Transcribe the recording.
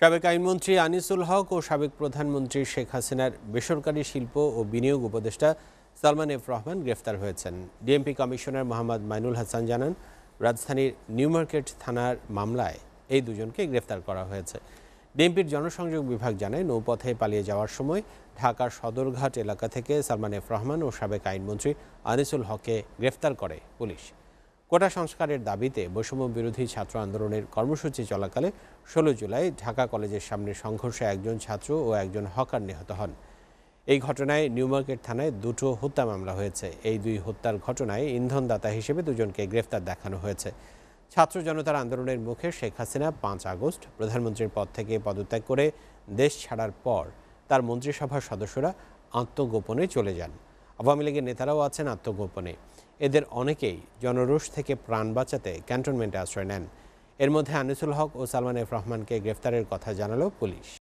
সাবেক আইনমন্ত্রী আনিসুল হক ও সাবেক প্রধানমন্ত্রী শেখ হাসিনার বেসরকারি শিল্প ও বিনিয়োগ উপদেষ্টা সালমান এফ রহমান গ্রেফতার হয়েছেন ডিএমপি কমিশনার মোহাম্মদ মাইনুল হাসান জানান রাজধানীর নিউ মার্কেট থানার মামলায় এই দুজনকে গ্রেফতার করা হয়েছে ডিএমপির জনসংযোগ বিভাগ জানায় নৌপথে পালিয়ে যাওয়ার সময় ঢাকার সদরঘাট এলাকা থেকে সালমান এফ রহমান ও সাবেক আইনমন্ত্রী আনিসুল হককে গ্রেফতার করে পুলিশ কোটা সংস্কারের দাবিতে বৈষম্য বিরোধী ছাত্র আন্দোলনের কর্মসূচি চলাকালে ষোলো জুলাই ঢাকা কলেজের সামনে সংঘর্ষে একজন ছাত্র ও একজন হকার নিহত হন এই ঘটনায় নিউমার্কেট থানায় দুটো হত্যা মামলা হয়েছে এই দুই হত্যার ঘটনায় ইন্ধনদাতা হিসেবে দুজনকে গ্রেফতার দেখানো হয়েছে ছাত্র জনতার আন্দোলনের মুখে শেখ হাসিনা পাঁচ আগস্ট প্রধানমন্ত্রীর পদ থেকে পদত্যাগ করে দেশ ছাড়ার পর তার মন্ত্রিসভার সদস্যরা আত্মগোপনে চলে যান আওয়ামী লীগের নেতারাও আছেন আত্মগোপনে এদের অনেকেই জনরোষ থেকে প্রাণ বাঁচাতে ক্যান্টনমেন্টে আশ্রয় নেন এর মধ্যে আনিসুল হক ও সালমান এফ রহমানকে গ্রেফতারের কথা জানালো পুলিশ